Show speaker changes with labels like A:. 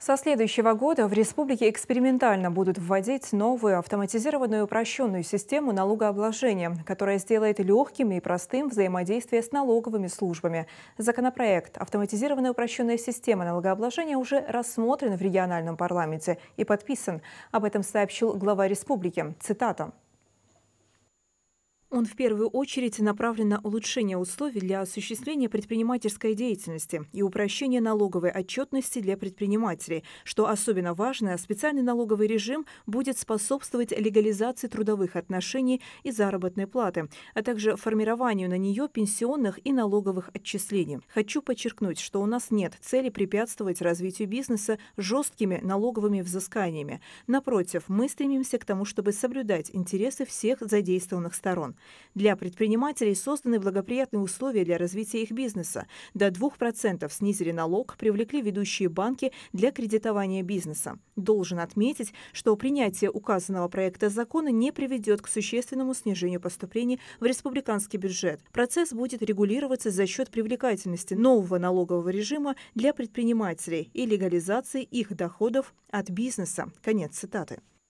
A: Со следующего года в республике экспериментально будут вводить новую автоматизированную упрощенную систему налогообложения, которая сделает легким и простым взаимодействие с налоговыми службами. Законопроект «Автоматизированная упрощенная система налогообложения» уже рассмотрен в региональном парламенте и подписан. Об этом сообщил глава республики. Цитата. Он в первую очередь направлен на улучшение условий для осуществления предпринимательской деятельности и упрощение налоговой отчетности для предпринимателей. Что особенно важно, специальный налоговый режим будет способствовать легализации трудовых отношений и заработной платы, а также формированию на нее пенсионных и налоговых отчислений. Хочу подчеркнуть, что у нас нет цели препятствовать развитию бизнеса жесткими налоговыми взысканиями. Напротив, мы стремимся к тому, чтобы соблюдать интересы всех задействованных сторон. Для предпринимателей созданы благоприятные условия для развития их бизнеса. До 2% снизили налог, привлекли ведущие банки для кредитования бизнеса. Должен отметить, что принятие указанного проекта закона не приведет к существенному снижению поступлений в республиканский бюджет. Процесс будет регулироваться за счет привлекательности нового налогового режима для предпринимателей и легализации их доходов от бизнеса. Конец цитаты.